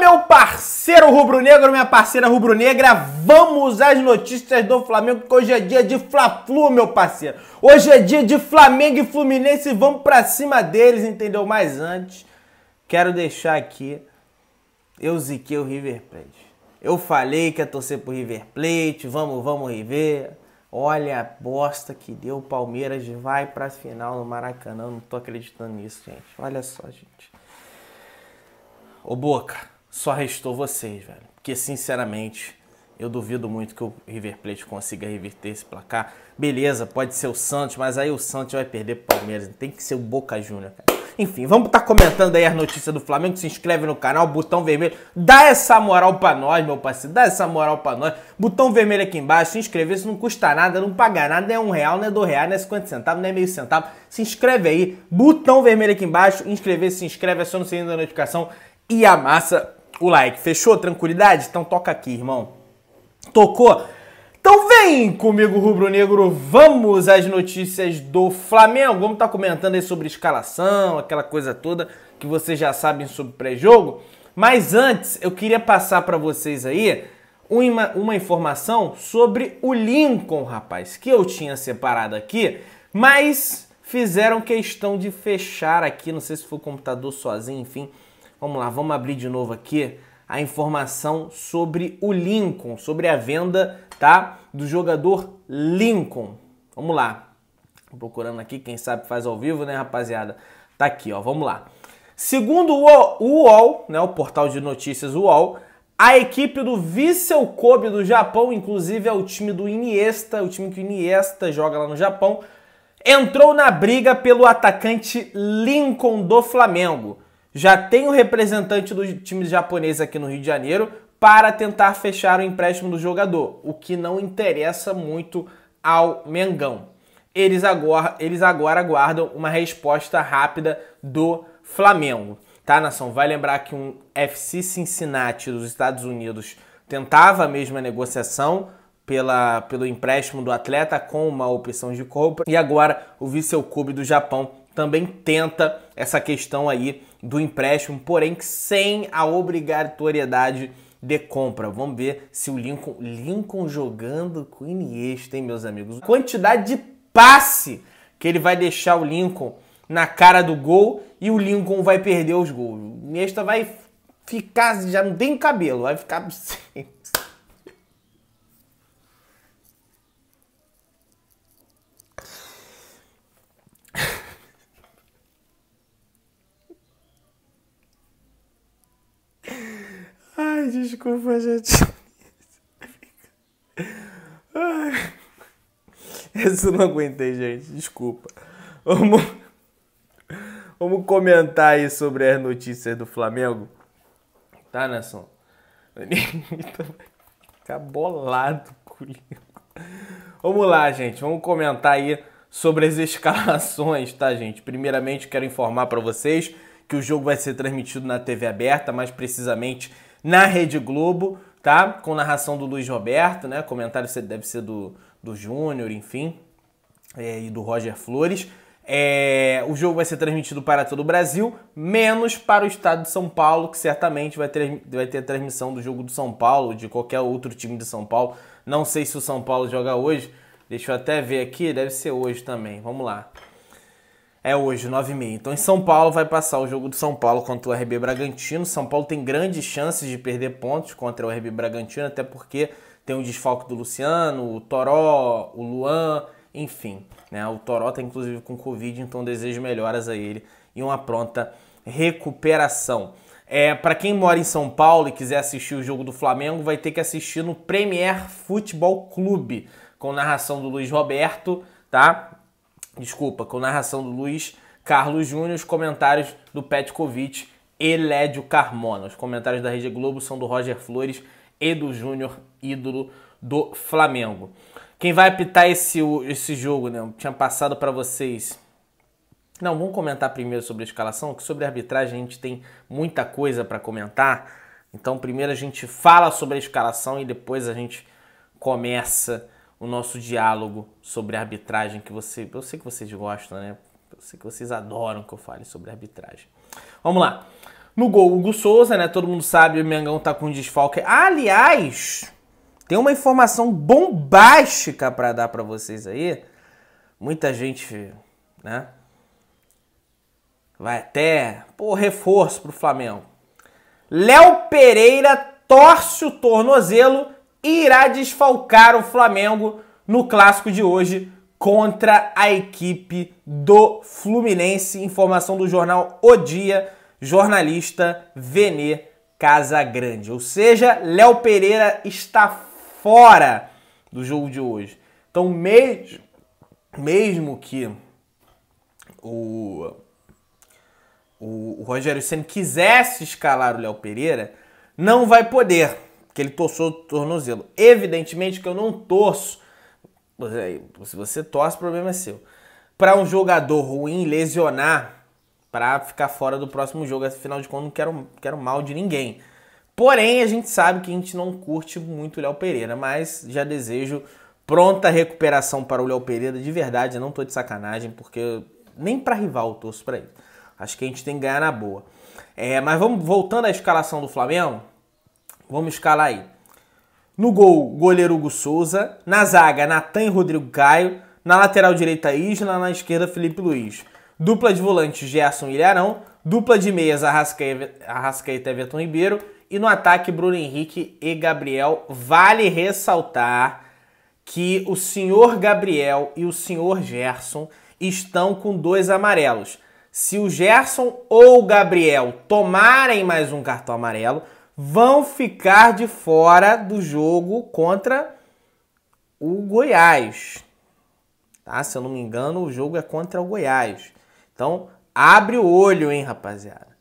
meu parceiro rubro-negro, minha parceira rubro-negra, vamos às notícias do Flamengo, que hoje é dia de Fla-Flu, meu parceiro. Hoje é dia de Flamengo e Fluminense, vamos pra cima deles, entendeu? Mas antes, quero deixar aqui, eu ziquei o River Plate. Eu falei que ia torcer pro River Plate, vamos, vamos River. Olha a bosta que deu, o Palmeiras vai pra final no Maracanã, não tô acreditando nisso, gente. Olha só, gente. Ô Boca, só restou vocês, velho. Porque, sinceramente, eu duvido muito que o River Plate consiga reverter esse placar. Beleza, pode ser o Santos, mas aí o Santos vai perder pro Palmeiras. Tem que ser o Boca Júnior, cara. Enfim, vamos estar tá comentando aí as notícias do Flamengo. Se inscreve no canal, botão vermelho. Dá essa moral pra nós, meu parceiro. Dá essa moral pra nós. Botão vermelho aqui embaixo. Se inscrever, isso não custa nada, não paga nada. Não é um real, não é dois reais, não é cinquenta centavos, não é meio centavo. Se inscreve aí. Botão vermelho aqui embaixo. Inscrever, se inscreve, aciona o sininho da notificação. E amassa o like. Fechou? Tranquilidade? Então toca aqui, irmão. Tocou? Então vem comigo, Rubro Negro. Vamos às notícias do Flamengo. Vamos estar tá comentando aí sobre escalação, aquela coisa toda que vocês já sabem sobre pré-jogo. Mas antes, eu queria passar para vocês aí uma, uma informação sobre o Lincoln, rapaz, que eu tinha separado aqui, mas fizeram questão de fechar aqui. Não sei se foi o computador sozinho, enfim Vamos lá, vamos abrir de novo aqui a informação sobre o Lincoln, sobre a venda, tá, do jogador Lincoln. Vamos lá. Tô procurando aqui, quem sabe faz ao vivo, né, rapaziada? Tá aqui, ó. Vamos lá. Segundo o UOL, né, o portal de notícias UOL, a equipe do Vissel Kobe do Japão, inclusive é o time do Iniesta, o time que o Iniesta joga lá no Japão, entrou na briga pelo atacante Lincoln do Flamengo já tem o um representante do time japonês aqui no Rio de Janeiro para tentar fechar o empréstimo do jogador, o que não interessa muito ao Mengão. Eles agora, eles agora aguardam uma resposta rápida do Flamengo. Tá, nação? Vai lembrar que um FC Cincinnati dos Estados Unidos tentava a mesma negociação pela, pelo empréstimo do atleta com uma opção de compra e agora o Vissel Kobe do Japão também tenta essa questão aí do empréstimo, porém sem a obrigatoriedade de compra. Vamos ver se o Lincoln, Lincoln jogando com Iniesta, hein, meus amigos. quantidade de passe que ele vai deixar o Lincoln na cara do gol e o Lincoln vai perder os gols. O Iniesta vai ficar, já não tem cabelo, vai ficar sem, desculpa, gente. Essa eu não aguentei, gente. Desculpa. Vamos, vamos comentar aí sobre as notícias do Flamengo. Tá, Nelson? Tá bolado, comigo. Vamos lá, gente. Vamos comentar aí sobre as escalações, tá, gente? Primeiramente, quero informar para vocês que o jogo vai ser transmitido na TV aberta, mais precisamente na Rede Globo, tá? Com narração do Luiz Roberto, né? Comentário deve ser do, do Júnior, enfim, é, e do Roger Flores. É, o jogo vai ser transmitido para todo o Brasil, menos para o estado de São Paulo, que certamente vai ter, vai ter transmissão do jogo do São Paulo, de qualquer outro time de São Paulo. Não sei se o São Paulo joga hoje. Deixa eu até ver aqui, deve ser hoje também. Vamos lá. É hoje, 9h30. Então em São Paulo vai passar o jogo do São Paulo contra o RB Bragantino. São Paulo tem grandes chances de perder pontos contra o RB Bragantino, até porque tem o desfalque do Luciano, o Toró, o Luan, enfim. Né? O Toró está inclusive com Covid, então desejo melhoras a ele e uma pronta recuperação. É, para quem mora em São Paulo e quiser assistir o jogo do Flamengo, vai ter que assistir no Premier Futebol Clube, com narração do Luiz Roberto, tá? desculpa, com narração do Luiz Carlos Júnior, os comentários do Petkovic e Lédio Carmona. Os comentários da Rede Globo são do Roger Flores e do Júnior, ídolo do Flamengo. Quem vai apitar esse, esse jogo, né? Eu tinha passado para vocês. Não, vamos comentar primeiro sobre a escalação, que sobre a arbitragem a gente tem muita coisa para comentar. Então, primeiro a gente fala sobre a escalação e depois a gente começa o nosso diálogo sobre arbitragem que você, eu sei que vocês gostam, né? Eu sei que vocês adoram que eu fale sobre arbitragem. Vamos lá. No gol, Hugo Souza, né? Todo mundo sabe, o Mengão tá com um desfalque. Aliás, tem uma informação bombástica para dar para vocês aí. Muita gente, né? Vai até, pô, reforço pro Flamengo. Léo Pereira torce o tornozelo irá desfalcar o Flamengo no clássico de hoje contra a equipe do Fluminense. Informação do jornal O Dia, jornalista Venê Casagrande. Ou seja, Léo Pereira está fora do jogo de hoje. Então, mesmo, mesmo que o, o, o Rogério Senna quisesse escalar o Léo Pereira, não vai poder que ele torçou o tornozelo. Evidentemente que eu não torço. Se você torce, o problema é seu. Para um jogador ruim lesionar, para ficar fora do próximo jogo, afinal de contas, não quero, quero mal de ninguém. Porém, a gente sabe que a gente não curte muito o Léo Pereira, mas já desejo pronta recuperação para o Léo Pereira, de verdade, eu não tô de sacanagem, porque nem para rival eu torço para ele. Acho que a gente tem que ganhar na boa. É, mas vamos voltando à escalação do Flamengo. Vamos escalar aí. No gol, goleiro Hugo Souza. Na zaga, Natan e Rodrigo Caio. Na lateral direita, Isla. Na esquerda, Felipe Luiz. Dupla de volantes, Gerson e Ilharão. Dupla de meias, Arrascaeta e Everton Ribeiro. E no ataque, Bruno Henrique e Gabriel. Vale ressaltar que o senhor Gabriel e o senhor Gerson estão com dois amarelos. Se o Gerson ou o Gabriel tomarem mais um cartão amarelo, vão ficar de fora do jogo contra o Goiás. Tá? Se eu não me engano, o jogo é contra o Goiás. Então, abre o olho, hein, rapaziada.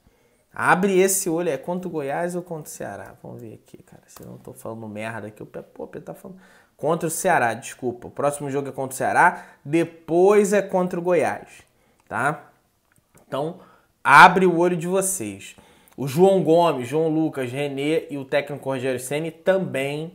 Abre esse olho. É contra o Goiás ou contra o Ceará? Vamos ver aqui, cara. Se eu não tô falando merda aqui, o Pô, Pedro tá falando. Contra o Ceará, desculpa. O próximo jogo é contra o Ceará, depois é contra o Goiás, tá? Então, abre o olho de vocês. O João Gomes, João Lucas, René e o técnico Rogério Ceni também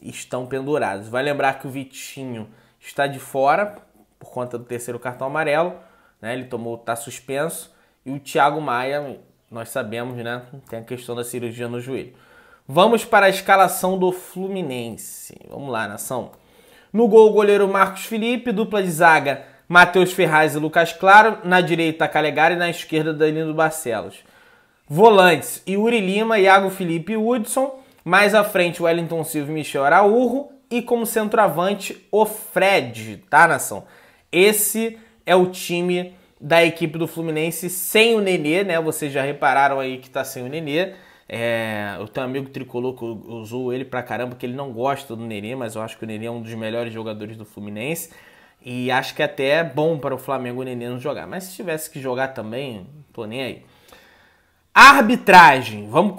estão pendurados. Vai lembrar que o Vitinho está de fora por conta do terceiro cartão amarelo, né? Ele tomou, está suspenso. E o Thiago Maia, nós sabemos, né? Tem a questão da cirurgia no joelho. Vamos para a escalação do Fluminense. Vamos lá, nação. No gol, o goleiro Marcos Felipe, dupla de zaga, Matheus Ferraz e Lucas Claro, na direita, Calegari, e na esquerda, Danilo Barcelos. Volantes, Yuri Lima, Iago Felipe e Hudson. Mais à frente, Wellington Silva e Michel Araújo. E como centroavante, o Fred, tá, nação? Esse é o time da equipe do Fluminense sem o Nenê, né? Vocês já repararam aí que tá sem o Nenê. É, eu tenho amigo tricolor que usou ele pra caramba, que ele não gosta do Nenê, mas eu acho que o Nenê é um dos melhores jogadores do Fluminense. E acho que até é bom para o Flamengo o Nenê não jogar. Mas se tivesse que jogar também, tô nem aí. Arbitragem. Vamos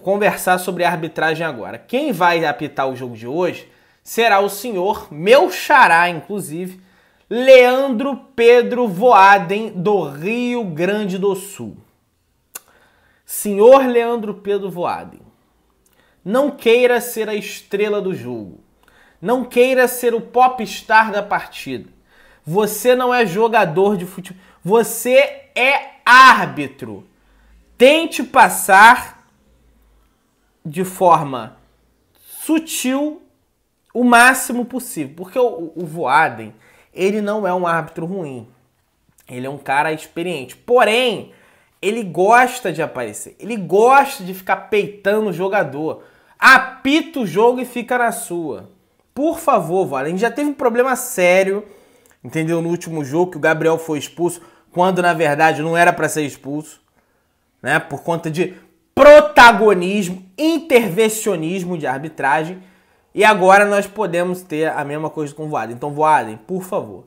conversar sobre arbitragem agora. Quem vai apitar o jogo de hoje será o senhor, meu xará, inclusive, Leandro Pedro Voaden, do Rio Grande do Sul. Senhor Leandro Pedro Voaden, não queira ser a estrela do jogo. Não queira ser o popstar da partida. Você não é jogador de futebol. Você é árbitro tente passar de forma sutil o máximo possível. Porque o, o Voaden, ele não é um árbitro ruim. Ele é um cara experiente. Porém, ele gosta de aparecer. Ele gosta de ficar peitando o jogador. Apita o jogo e fica na sua. Por favor, Voaden. A gente já teve um problema sério, entendeu? No último jogo, que o Gabriel foi expulso, quando na verdade não era para ser expulso né? Por conta de protagonismo, intervencionismo de arbitragem. E agora nós podemos ter a mesma coisa com o Voaden. Então, Voaden, por favor.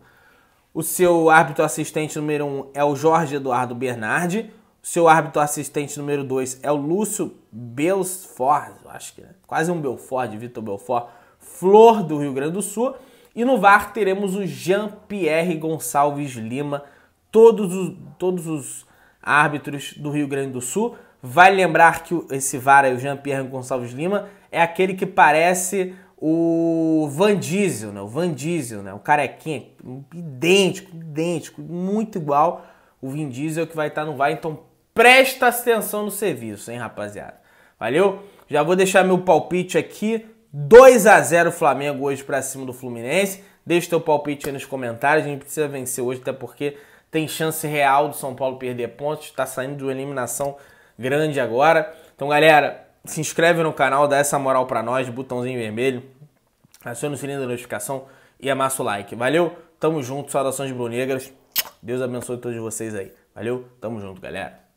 O seu árbitro assistente número 1 um é o Jorge Eduardo Bernardi. O seu árbitro assistente número 2 é o Lúcio Belfort, acho que é. Quase um Belfort, Vitor Belfort, Flor do Rio Grande do Sul. E no VAR teremos o Jean-Pierre Gonçalves Lima. Todos os, todos os árbitros do Rio Grande do Sul. Vai lembrar que esse VAR aí, o Jean-Pierre Gonçalves Lima, é aquele que parece o Van Diesel, né? O Van Diesel, né? O carequinha, idêntico, idêntico, muito igual o Vin Diesel que vai estar tá no VAR. Então presta atenção no serviço, hein, rapaziada? Valeu? Já vou deixar meu palpite aqui. 2 a 0 Flamengo hoje para cima do Fluminense. Deixa teu palpite aí nos comentários. A gente precisa vencer hoje, até porque tem chance real do São Paulo perder pontos, está saindo de uma eliminação grande agora. Então, galera, se inscreve no canal, dá essa moral para nós, botãozinho vermelho, aciona o sininho da notificação e amassa o like. Valeu, tamo junto, saudações brunegras, Deus abençoe todos vocês aí. Valeu, tamo junto, galera.